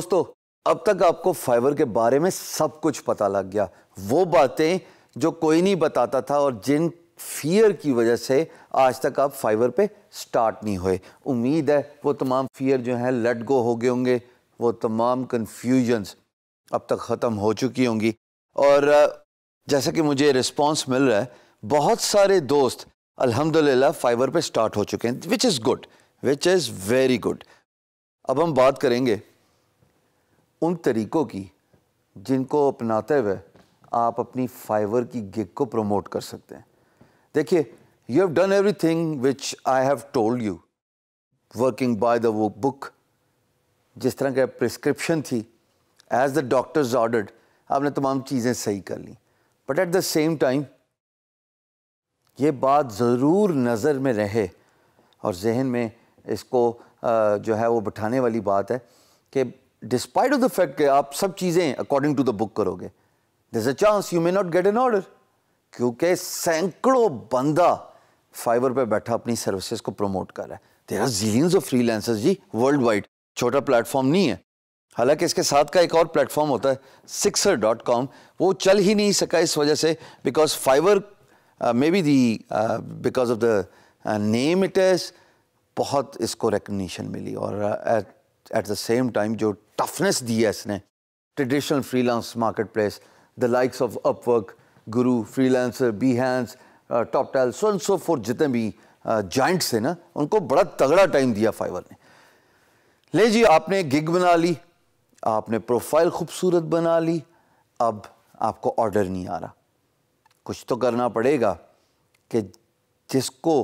दोस्तों अब तक आपको फाइबर के बारे में सब कुछ पता लग गया वो बातें जो कोई नहीं बताता था और जिन फियर की वजह से आज तक आप फाइबर पे स्टार्ट नहीं हुए उम्मीद है वो तमाम फियर जो हैं लेट गो हो गए होंगे वो तमाम कन्फ्यूजन्स अब तक ख़त्म हो चुकी होंगी और जैसा कि मुझे रिस्पॉन्स मिल रहा है बहुत सारे दोस्त अल्हम्दुलिल्लाह फाइबर पे स्टार्ट हो चुके हैं which is good which is very good अब हम बात करेंगे उन तरीक़ों की जिनको अपनाते हुए आप अपनी फाइवर की गिग को प्रमोट कर सकते हैं देखिए you have done everything which I have told you working by the वो बुक जिस तरह का प्रिस्क्रिप्शन थी एज द डॉक्टर्स ऑर्डर्ड आपने तमाम चीज़ें सही कर ली but at the same time ये बात ज़रूर नज़र में रहे और जहन में इसको जो है वो बिठाने वाली बात है कि डिस्पाइट ऑफ द फैक्ट कि आप सब चीज़ें अकॉर्डिंग टू द बुक करोगे this a chance you may not get an order क्योंकि सैकड़ों बंदा फाइबर पर बैठा अपनी सर्विसेज को प्रमोट कर रहा है there are jeans of freelancers जी वर्ल्ड वाइड छोटा प्लेटफॉर्म नहीं है हालांकि इसके साथ का एक और प्लेटफॉर्म होता है सिक्सर डॉट कॉम वो चल ही नहीं सका इस वजह से because Fiverr may be the because of the name it is बहुत इसको रिकग्निशन मिली और एट द सेम टाइम जो टफनेस दी है इसने traditional freelance marketplace the likes of Upwork Guru freelancer Behance Toptal so and so forth जितने भी जॉइंट्स uh, हैं ना उनको बड़ा तगड़ा टाइम दिया फाइवर ने ले जी आपने गिग बना ली आपने प्रोफाइल खूबसूरत बना ली अब आपको ऑर्डर नहीं आ रहा कुछ तो करना पड़ेगा कि जिसको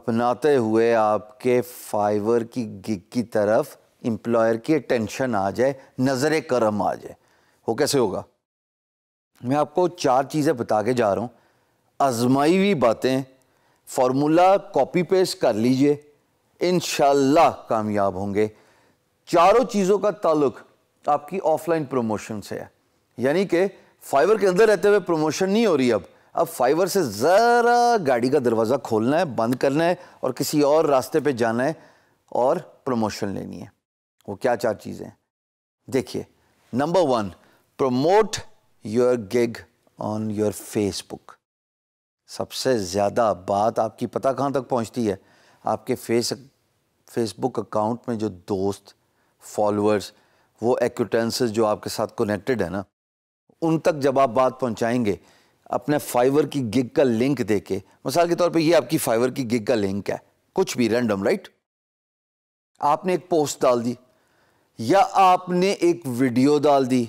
अपनाते हुए आपके फाइवर की गिग की तरफ इम्प्लॉयर की टेंशन आ जाए नज़र करम आ जाए वो कैसे होगा मैं आपको चार चीज़ें बता के जा रहा हूँ आजमाई हुई बातें फार्मूला कॉपी पेस्ट कर लीजिए इन कामयाब होंगे चारों चीज़ों का ताल्लुक आपकी ऑफलाइन प्रमोशन से है यानी कि फाइवर के अंदर रहते हुए प्रमोशन नहीं हो रही अब अब फाइवर से ज़रा गाड़ी का दरवाज़ा खोलना है बंद करना है और किसी और रास्ते पे जाना है और प्रमोशन लेनी है वो क्या चार चीज़ें देखिए number one promote your gig on your Facebook सबसे ज़्यादा बात आपकी पता कहाँ तक पहुँचती है आपके फेस फेसबुक अकाउंट में जो दोस्त फॉलोअर्स वो एक्टेंस जो आपके साथ कनेक्टेड है ना उन तक जब आप बात पहुँचाएंगे अपने फाइवर की गिग का लिंक दे के मिसाल के तौर पे ये आपकी फाइवर की गिग का लिंक है कुछ भी रैंडम राइट आपने एक पोस्ट डाल दी या आपने एक वीडियो डाल दी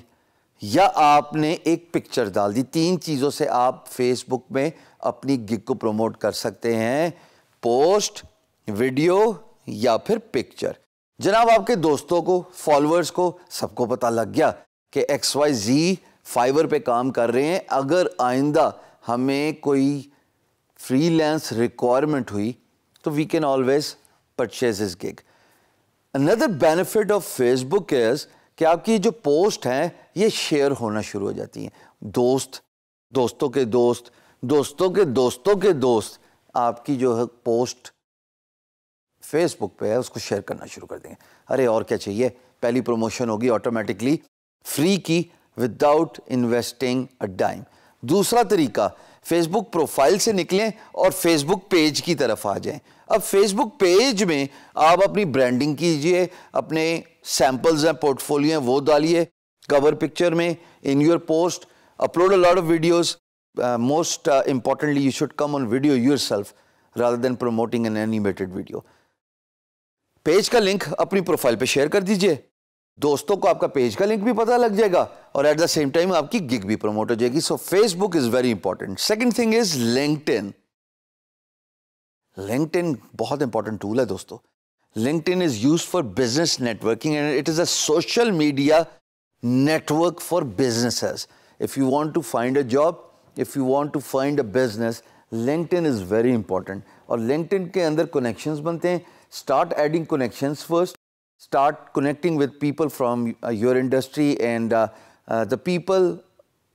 या आपने एक पिक्चर डाल दी तीन चीज़ों से आप फेसबुक में अपनी गिग को प्रमोट कर सकते हैं पोस्ट वीडियो या फिर पिक्चर जनाब आपके दोस्तों को फॉलोअर्स को सबको पता लग गया कि एक्स वाई जी फाइबर पे काम कर रहे हैं अगर आइंदा हमें कोई फ्रीलांस रिक्वायरमेंट हुई तो we can always purchase is gig another benefit of Facebook is कि आपकी जो पोस्ट हैं ये शेयर होना शुरू हो जाती हैं दोस्त दोस्तों के दोस्त दोस्तों के दोस्तों के दोस्त आपकी जो है पोस्ट फेसबुक पे है उसको शेयर करना शुरू कर देंगे अरे और क्या चाहिए पहली प्रमोशन होगी ऑटोमेटिकली फ्री की विदाउट इन्वेस्टिंग अ डाइम दूसरा तरीका फेसबुक प्रोफाइल से निकलें और फेसबुक पेज की तरफ आ जाएं अब फेसबुक पेज में आप अपनी ब्रांडिंग कीजिए अपने सैंपल्स हैं पोर्टफोलियो हैं वो डालिए कवर पिक्चर में in your post upload a lot of videos most importantly you should come on video yourself rather than promoting an animated video page का लिंक अपनी प्रोफाइल पे शेयर कर दीजिए दोस्तों को आपका पेज का लिंक भी पता लग जाएगा और एट द सेम टाइम आपकी गिग भी प्रमोट हो जाएगी so Facebook is very important second thing is LinkedIn LinkedIn बहुत इंपॉर्टेंट टूल है दोस्तों LinkedIn is use for business networking and it is a social media network for business if you want to find a job if you want to find a business LinkedIn is very important और LinkedIn के अंदर connection बनते हैं start adding connection first start connecting with people from your industry and the people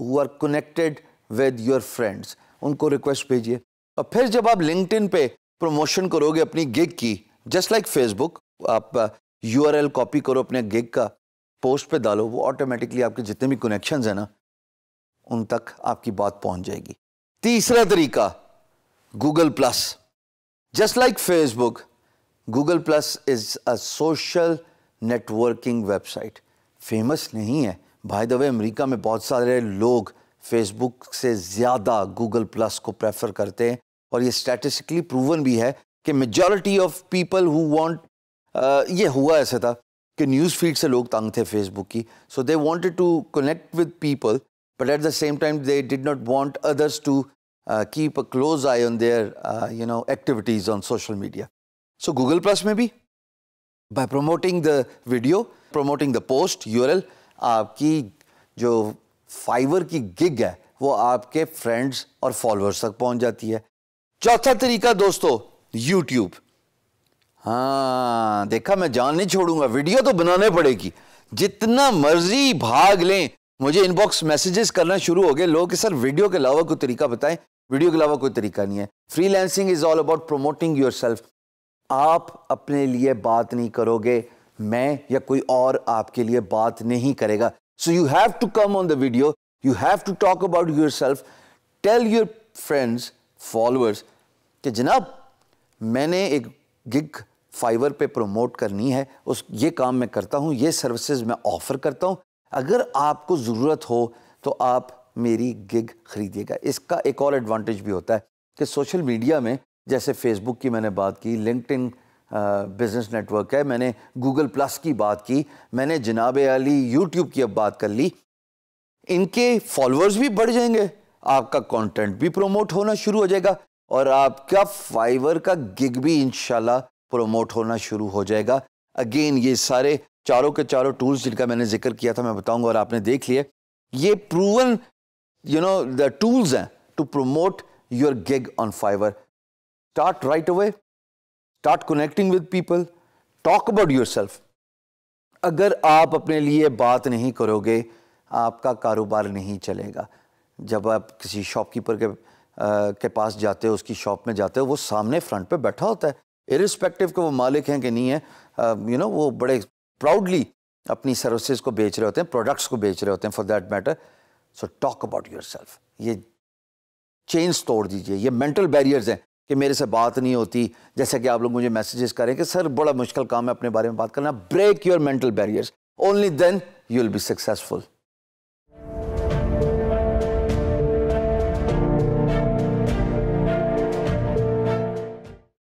who are connected with your friends उनको request भेजिए और फिर जब आप लिंकड पे प्रमोशन करोगे अपनी गिग की जस्ट लाइक फेसबुक आप यू आर एल कॉपी करो अपने गिग का पोस्ट पे डालो वो ऑटोमेटिकली आपके जितने भी कनेक्शंस हैं ना उन तक आपकी बात पहुंच जाएगी तीसरा तरीका Google plus just like Facebook Google plus is a social networking website famous नहीं है भाई दवे अमेरिका में बहुत सारे लोग फेसबुक से ज़्यादा गूगल प्लस को प्रेफर करते हैं और ये स्टैटिस्टिकली प्रूवन भी है कि majority of people who want ये हुआ ऐसा था कि न्यूज़ फीड से लोग तंग थे फेसबुक की so they wanted to connect with people but at the same time they did not want others to keep a close eye on their you know activities on social media so Google plus में भी by promoting the video promoting the post you आपकी जो fibre की gig है वो आपके friends और followers तक पहुंच जाती है चौथा तरीका दोस्तों यूट्यूब हाँ देखा मैं जान नहीं छोड़ूंगा वीडियो तो बनाने पड़ेगी जितना मर्जी भाग लें मुझे इनबॉक्स मैसेजेस करना शुरू हो गए लोग सर वीडियो के अलावा कोई तरीका बताएं वीडियो के अलावा कोई तरीका नहीं है freelancing is all about promoting your आप अपने लिए बात नहीं करोगे मैं या कोई और आपके लिए बात नहीं करेगा so you have to come on the video you have to talk about yourself tell your friends followers कि जनाब मैंने एक गिग फाइवर पे प्रमोट करनी है उस ये काम मैं करता हूँ ये सर्विसेज मैं ऑफ़र करता हूँ अगर आपको ज़रूरत हो तो आप मेरी गिग खरीदिएगा इसका एक और एडवांटेज भी होता है कि सोशल मीडिया में जैसे फेसबुक की मैंने बात की लिंकड बिज़नेस नेटवर्क है मैंने गूगल प्लस की बात की मैंने जनाब अली यूट्यूब की अब बात कर ली इनके फॉलोअर्स भी बढ़ जाएंगे आपका कंटेंट भी प्रमोट होना शुरू हो जाएगा और आपका फाइवर का गिग भी इनशाला प्रमोट होना शुरू हो जाएगा अगेन ये सारे चारों के चारों टूल्स जिनका मैंने जिक्र किया था मैं बताऊंगा और आपने देख लिया ये proven you know the tools हैं to promote your gig on Fiverr start right away start connecting with people talk about yourself अगर आप अपने लिए बात नहीं करोगे आपका कारोबार नहीं चलेगा जब आप किसी शॉपकीपर के आ, के पास जाते हो उसकी शॉप में जाते हो वो सामने फ्रंट पे बैठा होता है इरिस्पेक्टिव के वो मालिक हैं कि नहीं है यू नो वो बड़े प्राउडली अपनी सर्विसेज को बेच रहे होते हैं प्रोडक्ट्स को बेच रहे होते हैं for that matter so talk about yourself ये चेंज तोड़ दीजिए ये मेंटल बैरियर्स हैं कि मेरे से बात नहीं होती जैसे कि आप लोग मुझे मैसेजेस करें कि सर बड़ा मुश्किल काम है अपने बारे में बात करना break your mental barriers only then you will be successful